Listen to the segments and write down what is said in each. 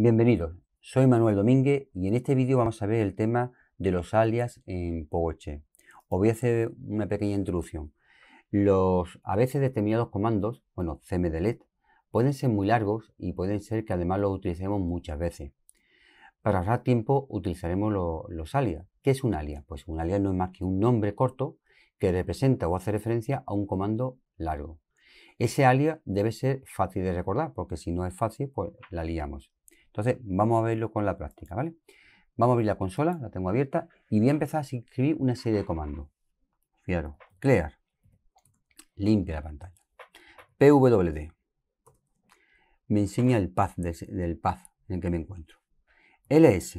Bienvenidos, soy Manuel Domínguez y en este vídeo vamos a ver el tema de los alias en PogoChe. Os voy a hacer una pequeña introducción. Los a veces determinados comandos, bueno, cmdlet, pueden ser muy largos y pueden ser que además los utilicemos muchas veces. Para ahorrar tiempo utilizaremos los alias. ¿Qué es un alias? Pues un alias no es más que un nombre corto que representa o hace referencia a un comando largo. Ese alias debe ser fácil de recordar, porque si no es fácil, pues la liamos. Entonces, vamos a verlo con la práctica, ¿vale? Vamos a abrir la consola, la tengo abierta, y voy a empezar a escribir una serie de comandos. Fijaros, clear, limpia la pantalla. PWD, me enseña el path del path en el que me encuentro. LS,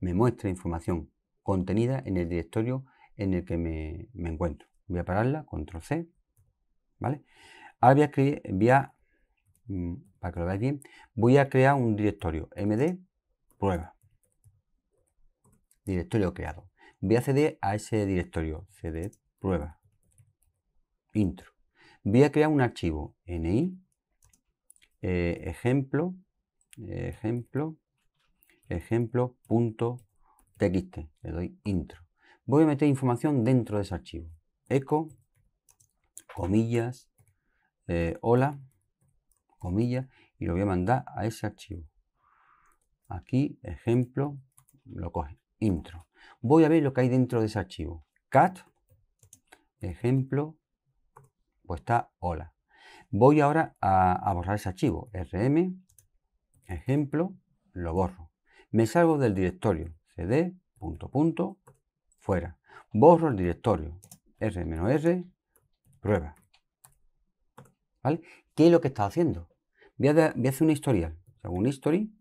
me muestra información contenida en el directorio en el que me, me encuentro. Voy a pararla, control C, ¿vale? Ahora voy a, escribir, voy a Mm, para que lo veáis bien, voy a crear un directorio md prueba. Directorio creado. Voy a acceder a ese directorio cd prueba intro. Voy a crear un archivo ni eh, ejemplo ejemplo ejemplo txt, Le doy intro. Voy a meter información dentro de ese archivo. Eco comillas eh, hola comillas y lo voy a mandar a ese archivo. Aquí, ejemplo, lo coge, intro. Voy a ver lo que hay dentro de ese archivo. Cat, ejemplo, pues está hola. Voy ahora a, borrar ese archivo. rm, ejemplo, lo borro. Me salgo del directorio. cd, punto, punto, fuera. Borro el directorio. r-r, prueba. ¿Vale? qué es lo que está haciendo. Voy a, hacer una historial. Hago un history.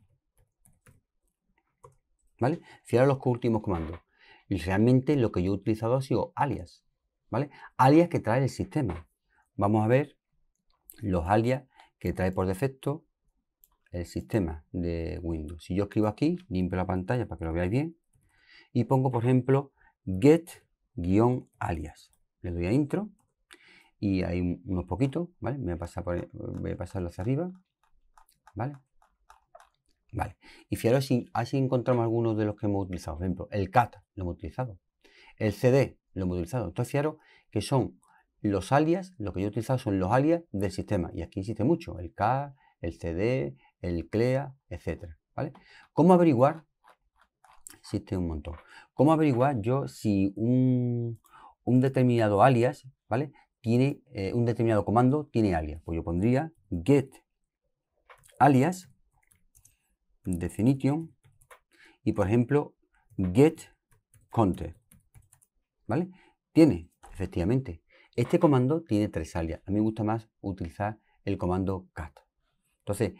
¿Vale? Cierro los últimos comandos. Y realmente lo que yo he utilizado ha sido alias. ¿Vale? Alias que trae el sistema. Vamos a ver los alias que trae por defecto el sistema de Windows. Si yo escribo aquí, limpio la pantalla para que lo veáis bien, y pongo, por ejemplo, get-alias. Le doy a intro y hay unos poquitos, ¿vale? Me voy a por, pasarlo hacia arriba, ¿vale? Vale, y fijaros si así encontramos algunos de los que hemos utilizado, por ejemplo, el CAT lo hemos utilizado, el CD lo hemos utilizado, entonces fijaros que son los alias, lo que yo he utilizado son los alias del sistema, y aquí existe mucho, el k el CD, el CLEA, etcétera, ¿vale? ¿Cómo averiguar? Existe un montón. ¿Cómo averiguar yo si un, un determinado alias, ¿vale? tiene eh, un determinado comando, tiene alias. Pues yo pondría get alias definition y por ejemplo get content. ¿Vale? Tiene, efectivamente. Este comando tiene tres alias. A mí me gusta más utilizar el comando cat. Entonces,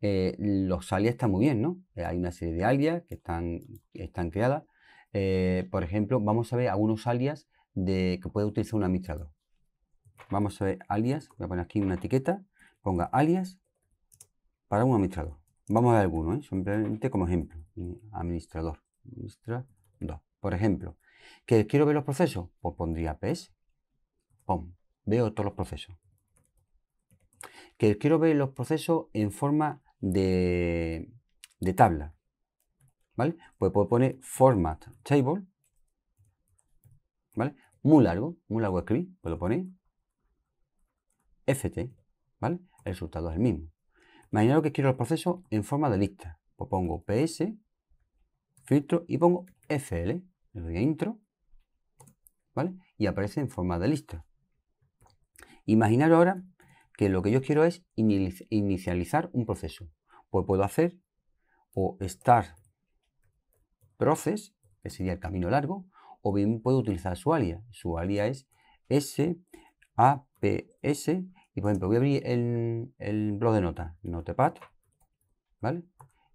eh, los alias están muy bien, ¿no? Eh, hay una serie de alias que están, están creadas. por ejemplo, vamos a ver algunos alias de, que puede utilizar un administrador. Vamos a ver alias, voy a poner aquí una etiqueta, ponga alias para un administrador. Vamos a ver alguno, ¿eh? simplemente como ejemplo. ¿eh? Administrador, administrador. Por ejemplo, que quiero ver los procesos, pues pondría ps, veo todos los procesos. Que quiero ver los procesos en forma de, tabla, ¿vale? Pues puedo poner format table, ¿vale? Muy largo, muy largo escribir, puedo poner ft, ¿vale? El resultado es el mismo. Imaginaros que quiero el proceso en forma de lista. Pues pongo ps, filtro y pongo fl, le doy a intro, ¿vale? Y aparece en forma de lista. Imaginaros ahora que lo que yo quiero es inicializar un proceso. Pues puedo hacer o start process, que sería el camino largo, o bien puedo utilizar su alia. Su alia es saps y por ejemplo, voy a abrir el, el blog de notas, Notepad, ¿vale?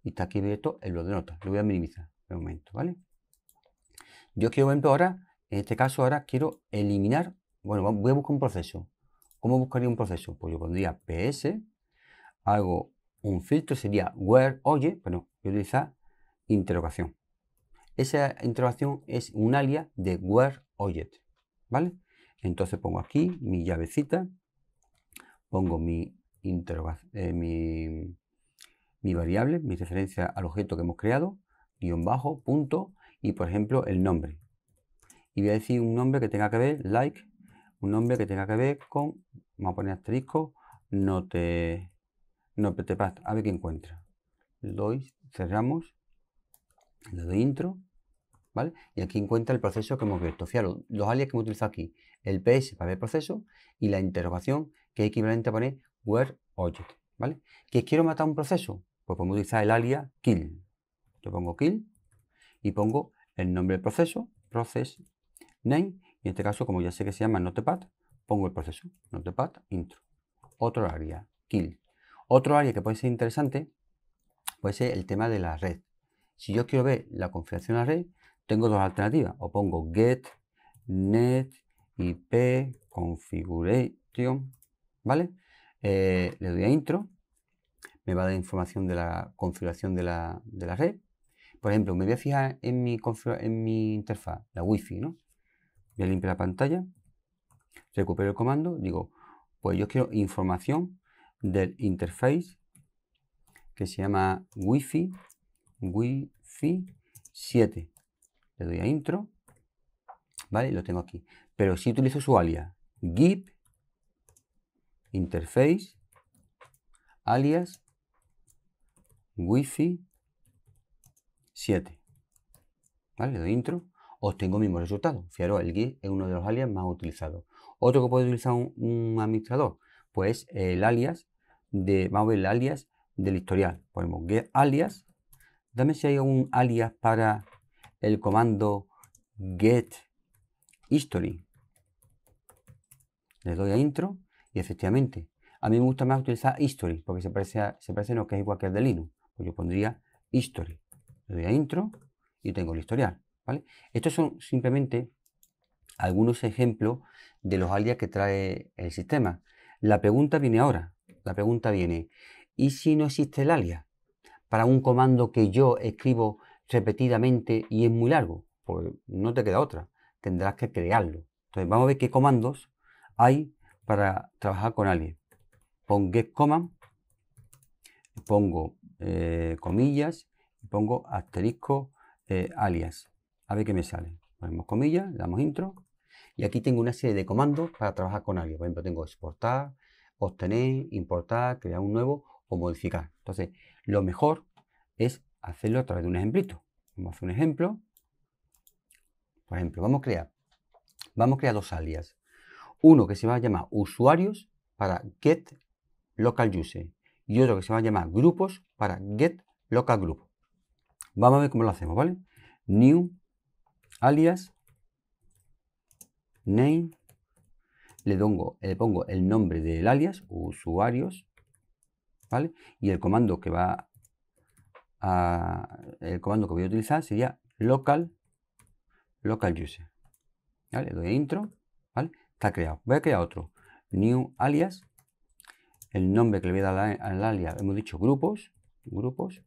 Y está aquí abierto el blog de notas. Lo voy a minimizar de momento, ¿vale? Yo quiero, por ejemplo, ahora, en este caso, ahora quiero eliminar, bueno, voy a buscar un proceso. ¿Cómo buscaría un proceso? Pues yo pondría PS, hago un filtro, sería where, oye, bueno, voy a utilizar interrogación. Esa interrogación es un alias de where, oye, ¿vale? Entonces pongo aquí mi llavecita, pongo eh, mi, mi, variable, mi referencia al objeto que hemos creado, guión bajo, punto, y por ejemplo el nombre. Y voy a decir un nombre que tenga que ver, like, un nombre que tenga que ver con, vamos a poner asterisco, no te, no te a ver qué encuentra. lois cerramos, le doy intro, y aquí encuentra el proceso que hemos visto. Fijaros, los alias que hemos utilizado aquí, el ps para ver proceso y la interrogación que es equivalente a poner where object, ¿vale? ¿Que quiero matar un proceso? Pues podemos utilizar el alias kill. Yo pongo kill y pongo el nombre del proceso, process name, y en este caso, como ya sé que se llama notepad, pongo el proceso, notepad intro. Otro área, kill. Otro área que puede ser interesante puede ser el tema de la red. Si yo quiero ver la configuración de la red, tengo dos alternativas. O pongo get, net, ip, configuration, ¿vale? Eh, le doy a intro, me va a dar información de la configuración de la, red. Por ejemplo, me voy a fijar en mi, en mi interfaz, la wifi, ¿no? Voy a limpiar la pantalla, recupero el comando, digo, pues yo quiero información del interface que se llama wifi wifi 7 le doy a intro, ¿vale? lo tengo aquí. Pero si utilizo su alias, git interface alias wifi 7. ¿Vale? Le doy intro, obtengo el mismo resultado. Fijaros, el git es uno de los alias más utilizados. Otro que puede utilizar un, administrador, pues el alias de, vamos a ver el alias del historial. Ponemos get alias. Dame si hay algún alias para el comando get history. Le doy a intro y efectivamente, a mí me gusta más utilizar history porque se parece, a, se parece lo que es igual que el de Linux. Pues yo pondría history. Le doy a intro y tengo el historial. ¿vale? Estos son simplemente algunos ejemplos de los alias que trae el sistema. La pregunta viene ahora. La pregunta viene, ¿y si no existe el alias? Para un comando que yo escribo repetidamente y es muy largo, pues no te queda otra, tendrás que crearlo. Entonces vamos a ver qué comandos hay para trabajar con alguien. Pongo get command, pongo eh, comillas, pongo asterisco eh, alias. A ver qué me sale. Ponemos comillas, damos intro y aquí tengo una serie de comandos para trabajar con alguien. Por ejemplo, tengo exportar, obtener, importar, crear un nuevo o modificar. Entonces, lo mejor es hacerlo a través de un ejemplito. Vamos a hacer un ejemplo. Por ejemplo, vamos a crear, vamos a crear dos alias. Uno que se va a llamar usuarios para get local user y otro que se va a llamar grupos para get local group. Vamos a ver cómo lo hacemos, ¿vale? New alias name le, le pongo el nombre del alias usuarios ¿vale? y el comando que va el comando que voy a utilizar sería local, local user. Le doy a intro, Está creado. Voy a crear otro. New alias. El nombre que le voy a dar al alias, hemos dicho grupos, grupos,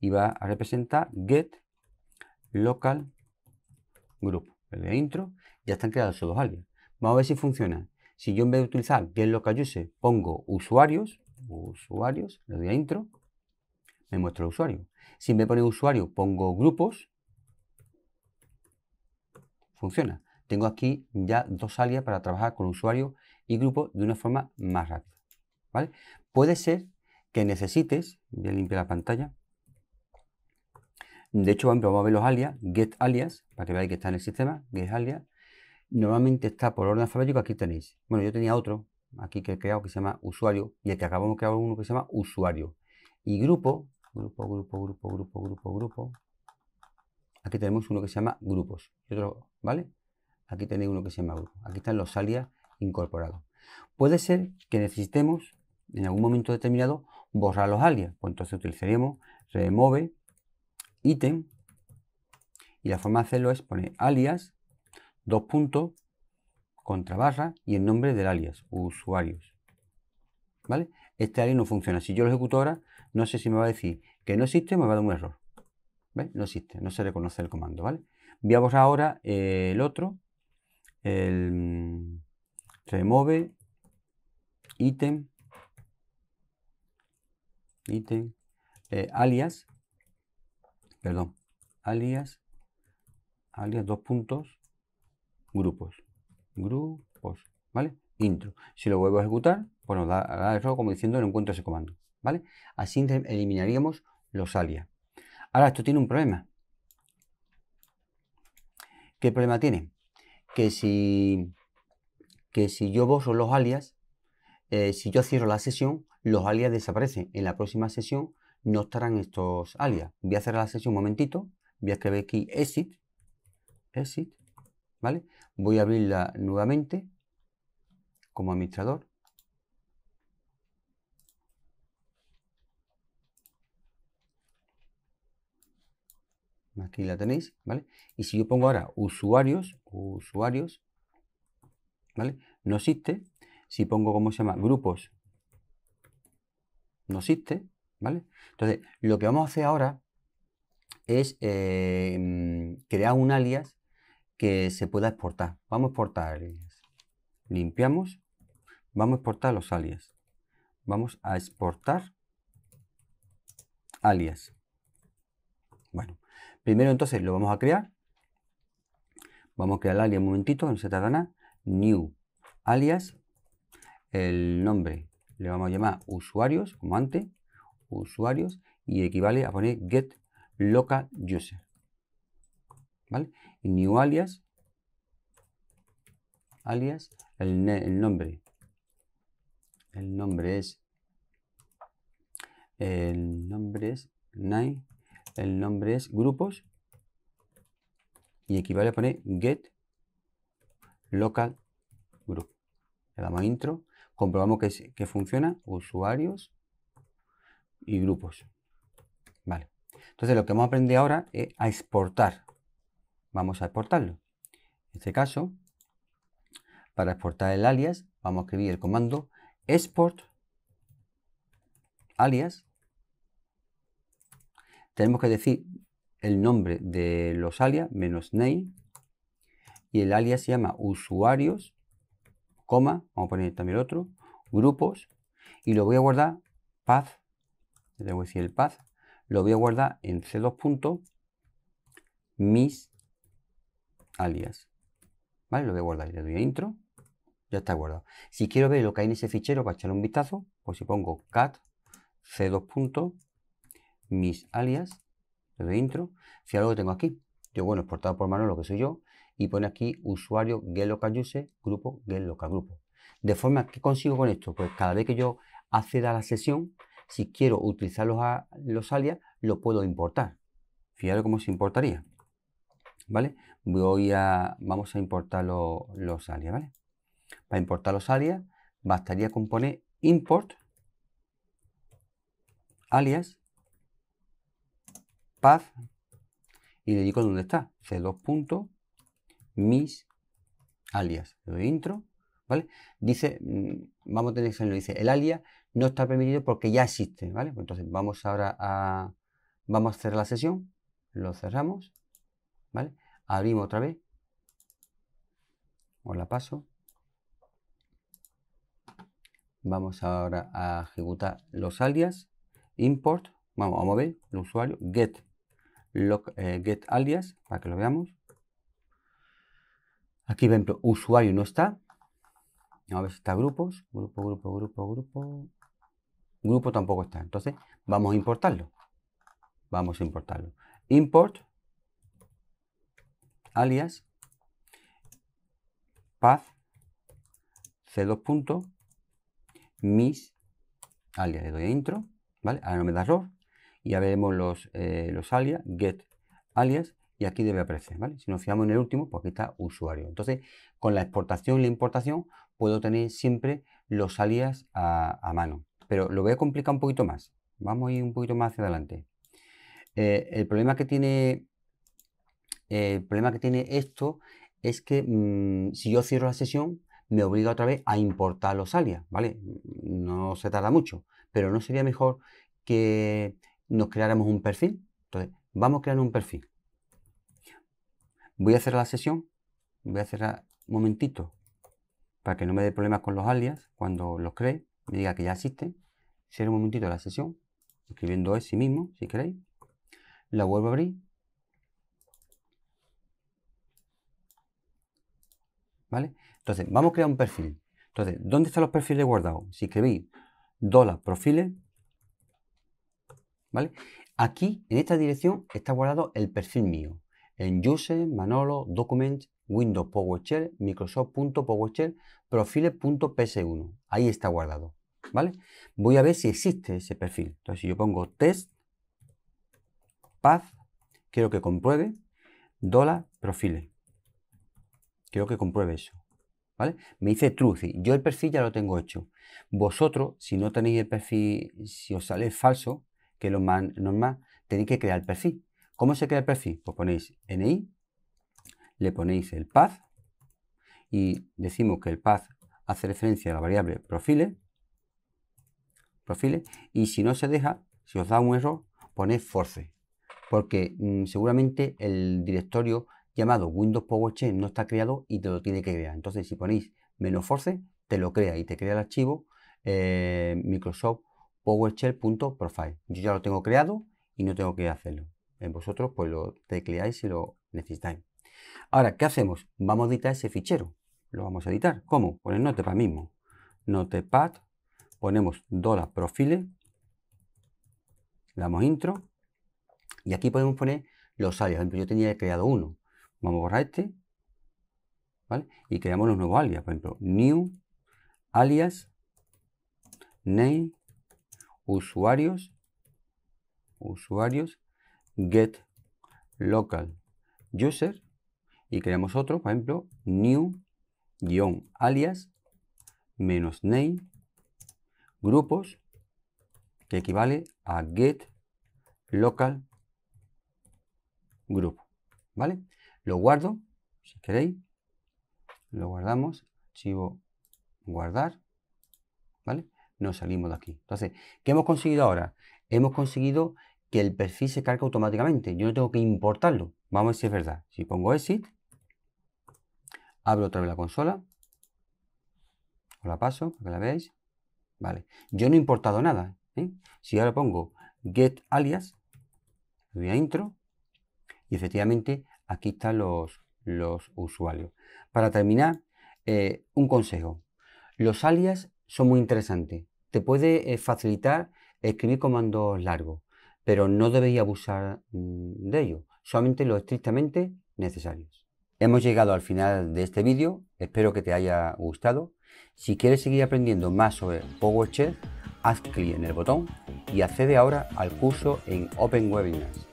y va a representar get local group. Le doy a intro, ya están creados esos dos alias. Vamos a ver si funciona. Si yo en vez de utilizar get local user pongo usuarios, usuarios, le doy a intro, me muestra el usuario. Si me pone usuario, pongo grupos. Funciona. Tengo aquí ya dos alias para trabajar con usuario y grupo de una forma más rápida. ¿vale? Puede ser que necesites, voy a limpiar la pantalla. De hecho, vamos a ver los alias, get alias, para que veáis que está en el sistema, get alias. Normalmente está por orden alfabético, aquí tenéis. Bueno, yo tenía otro, aquí que he creado, que se llama usuario, y el que acabamos de crear uno que se llama usuario. Y grupo, Grupo, grupo, grupo, grupo, grupo, grupo. Aquí tenemos uno que se llama grupos. otro, ¿vale? Aquí tenéis uno que se llama grupo. Aquí están los alias incorporados. Puede ser que necesitemos en algún momento determinado borrar los alias. Pues entonces utilizaríamos remove ítem y la forma de hacerlo es poner alias, dos puntos, contra barra y el nombre del alias, usuarios. ¿Vale? este ali no funciona. Si yo lo ejecuto ahora, no sé si me va a decir que no existe o me va a dar un error. ¿Ves? No existe, no se reconoce el comando, ¿vale? Voy ahora eh, el otro, el mm, remove ítem, ítem, eh, alias, perdón, alias, alias dos puntos, grupos, grupos, ¿vale? Si lo vuelvo a ejecutar, pues nos dará error como diciendo no encuentro ese comando. ¿Vale? Así eliminaríamos los alias. Ahora, esto tiene un problema. ¿Qué problema tiene? Que si, que si yo borro los alias, eh, si yo cierro la sesión, los alias desaparecen. En la próxima sesión no estarán estos alias. Voy a cerrar la sesión un momentito. Voy a escribir aquí exit. Exit. ¿Vale? Voy a abrirla nuevamente como administrador. Aquí la tenéis, ¿vale? Y si yo pongo ahora usuarios, usuarios, ¿vale? No existe. Si pongo, ¿cómo se llama? Grupos, no existe, ¿vale? Entonces, lo que vamos a hacer ahora es em, crear un alias que se pueda exportar. Vamos a exportar alias. Limpiamos. Vamos a exportar los alias. Vamos a exportar alias. Bueno, primero entonces lo vamos a crear. Vamos a crear el alias un momentito, no se tarda nada. New alias. El nombre le vamos a llamar usuarios, como antes. Usuarios. Y equivale a poner get local user. ¿Vale? new alias. Alias. el nombre el nombre es. El nombre es nine. El nombre es grupos. Y equivale a poner get local group. Le damos intro. Comprobamos que, que funciona. Usuarios y grupos. Vale. Entonces lo que vamos a aprender ahora es a exportar. Vamos a exportarlo. En este caso, para exportar el alias, vamos a escribir el comando export alias tenemos que decir el nombre de los alias menos name y el alias se llama usuarios, coma, vamos a poner también el otro, grupos y lo voy a guardar path, le voy a decir el path, lo voy a guardar en c2 punto mis alias, Lo voy a guardar, le doy a intro ya está guardado. Si quiero ver lo que hay en ese fichero para echarle un vistazo, pues si pongo cat c2 mis alias, lo de intro, fijaros que tengo aquí. Yo, bueno, exportado por mano lo que soy yo, y pone aquí usuario use, grupo grupo. De forma que consigo con esto, pues cada vez que yo acceda a la sesión, si quiero utilizar los, los alias, lo puedo importar. fíjate cómo se importaría. ¿Vale? Voy a, vamos a importar los alias, ¿vale? Para importar los alias, bastaría componer import alias path y le digo dónde está. C2. mis alias. doy intro. ¿Vale? Dice, mm, vamos a tener que dice, el alias no está permitido porque ya existe, ¿vale? Pues entonces vamos ahora a, vamos a cerrar la sesión, lo cerramos, ¿vale? Abrimos otra vez, os la paso, Vamos ahora a ejecutar los alias, import, vamos a mover el usuario, get, eh, get alias, para que lo veamos. Aquí, por ejemplo, usuario no está. Vamos a ver si está grupos, grupo, grupo, grupo, grupo. Grupo tampoco está. Entonces, vamos a importarlo. Vamos a importarlo. Import alias path c2 mis, alias, le doy a intro, ¿vale? Ahora no me da error y ya veremos los, eh, los alias, get alias y aquí debe aparecer, ¿vale? Si nos fijamos en el último, pues aquí está usuario. Entonces, con la exportación y la importación puedo tener siempre los alias a, mano, pero lo voy a complicar un poquito más. Vamos a ir un poquito más hacia adelante. Eh, el problema que tiene eh, el problema que tiene esto es que mm, si yo cierro la sesión, me obliga otra vez a importar los alias, ¿vale? No se tarda mucho, pero ¿no sería mejor que nos creáramos un perfil? Entonces, vamos a crear un perfil. Voy a cerrar la sesión, voy a cerrar un momentito para que no me dé problemas con los alias cuando los cree, me diga que ya existen. Cierro un momentito la sesión, escribiendo es sí mismo, si queréis. La vuelvo a abrir. ¿Vale? Entonces, vamos a crear un perfil. Entonces, ¿dónde están los perfiles guardados? Si escribís dólar ¿vale? Aquí, en esta dirección, está guardado el perfil mío. En User, Manolo, Document, Windows PowerShell, Microsoft.PowerShell, profilesps 1 Ahí está guardado, ¿vale? Voy a ver si existe ese perfil. Entonces, si yo pongo test, path, quiero que compruebe, dólar, Quiero que compruebe eso. Me dice true, yo el perfil ya lo tengo hecho. Vosotros, si no tenéis el perfil, si os sale falso, que es lo más normal, tenéis que crear el perfil. ¿Cómo se crea el perfil? Pues ponéis NI, le ponéis el path y decimos que el path hace referencia a la variable profile, Profile. y si no se deja, si os da un error, ponéis force, porque mm, seguramente el directorio llamado Windows PowerShell no está creado y te lo tiene que crear. Entonces, si ponéis menos force, te lo crea y te crea el archivo eh, Microsoft PowerShell.profile. Yo ya lo tengo creado y no tengo que hacerlo. En eh, vosotros, pues lo tecleáis si lo necesitáis. Ahora, ¿qué hacemos? Vamos a editar ese fichero. Lo vamos a editar. ¿Cómo? ponemos Notepad mismo. Notepad, ponemos dólar profile, damos intro y aquí podemos poner los alias. yo tenía creado uno. Vamos a borrar este. ¿Vale? Y creamos los nuevos alias. Por ejemplo, new, alias, name, usuarios, usuarios, get, local, user. Y creamos otro, por ejemplo, new, guión, alias, menos name, grupos, que equivale a get, local, grupo. ¿Vale? Lo guardo, si queréis. Lo guardamos. Archivo guardar. ¿Vale? Nos salimos de aquí. Entonces, ¿qué hemos conseguido ahora? Hemos conseguido que el perfil se cargue automáticamente. Yo no tengo que importarlo. Vamos a ver si es verdad. Si pongo exit, abro otra vez la consola. Os la paso para que la veáis. Vale. Yo no he importado nada. ¿eh? Si ahora pongo get alias, voy a intro, y efectivamente aquí están los, usuarios. Para terminar, eh, un consejo. Los alias son muy interesantes. Te puede eh, facilitar escribir comandos largos, pero no debéis abusar mm, de ellos, solamente los estrictamente necesarios. Hemos llegado al final de este vídeo, espero que te haya gustado. Si quieres seguir aprendiendo más sobre PowerShell, haz clic en el botón y accede ahora al curso en Open Webinars.